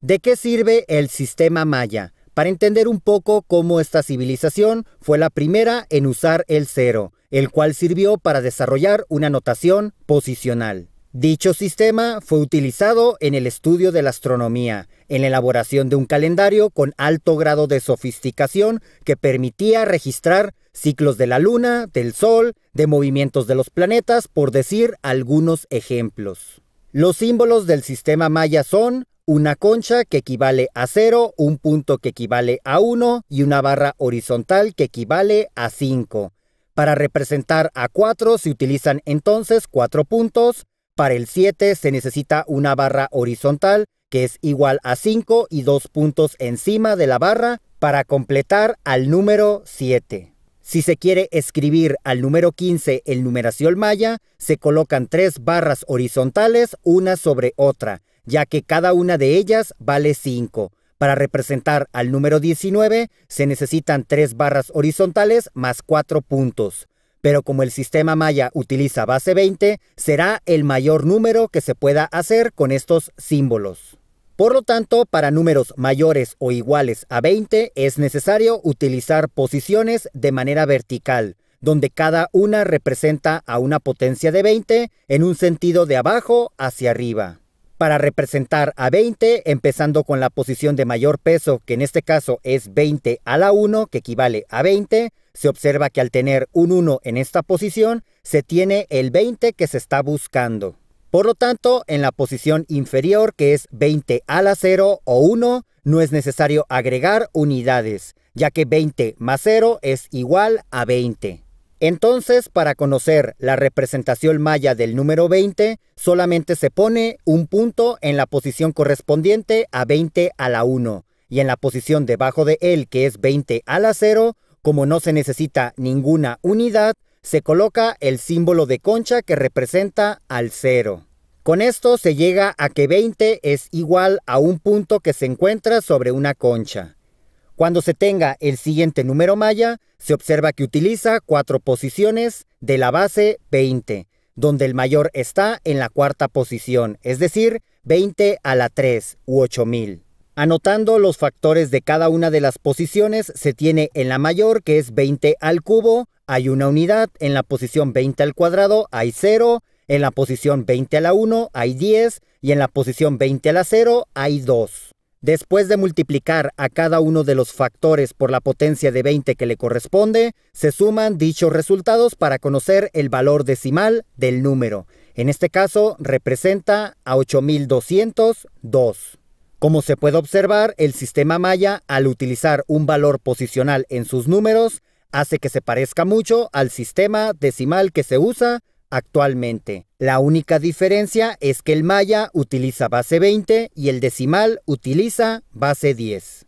¿De qué sirve el sistema maya? Para entender un poco cómo esta civilización fue la primera en usar el cero, el cual sirvió para desarrollar una notación posicional. Dicho sistema fue utilizado en el estudio de la astronomía, en la elaboración de un calendario con alto grado de sofisticación que permitía registrar ciclos de la luna, del sol, de movimientos de los planetas, por decir algunos ejemplos. Los símbolos del sistema maya son una concha que equivale a 0, un punto que equivale a 1 y una barra horizontal que equivale a 5. Para representar a 4 se utilizan entonces 4 puntos, para el 7 se necesita una barra horizontal que es igual a 5 y 2 puntos encima de la barra para completar al número 7. Si se quiere escribir al número 15 en numeración maya, se colocan tres barras horizontales una sobre otra, ya que cada una de ellas vale 5. Para representar al número 19 se necesitan 3 barras horizontales más 4 puntos. Pero como el sistema maya utiliza base 20, será el mayor número que se pueda hacer con estos símbolos. Por lo tanto, para números mayores o iguales a 20 es necesario utilizar posiciones de manera vertical, donde cada una representa a una potencia de 20 en un sentido de abajo hacia arriba para representar a 20, empezando con la posición de mayor peso, que en este caso es 20 a la 1, que equivale a 20. Se observa que al tener un 1 en esta posición, se tiene el 20 que se está buscando. Por lo tanto, en la posición inferior, que es 20 a la 0 o 1, no es necesario agregar unidades, ya que 20 más 0 es igual a 20. Entonces, para conocer la representación maya del número 20, solamente se pone un punto en la posición correspondiente a 20 a la 1, y en la posición debajo de él, que es 20 a la 0, como no se necesita ninguna unidad, se coloca el símbolo de concha que representa al 0. Con esto se llega a que 20 es igual a un punto que se encuentra sobre una concha. Cuando se tenga el siguiente número maya, se observa que utiliza cuatro posiciones de la base 20, donde el mayor está en la cuarta posición, es decir, 20 a la 3 u 8000. Anotando los factores de cada una de las posiciones, se tiene en la mayor que es 20 al cubo, hay una unidad, en la posición 20 al cuadrado hay 0, en la posición 20 a la 1 hay 10 y en la posición 20 a la 0 hay 2. Después de multiplicar a cada uno de los factores por la potencia de 20 que le corresponde, se suman dichos resultados para conocer el valor decimal del número. En este caso, representa a 8202. Como se puede observar, el sistema maya, al utilizar un valor posicional en sus números, hace que se parezca mucho al sistema decimal que se usa actualmente. La única diferencia es que el maya utiliza base 20 y el decimal utiliza base 10.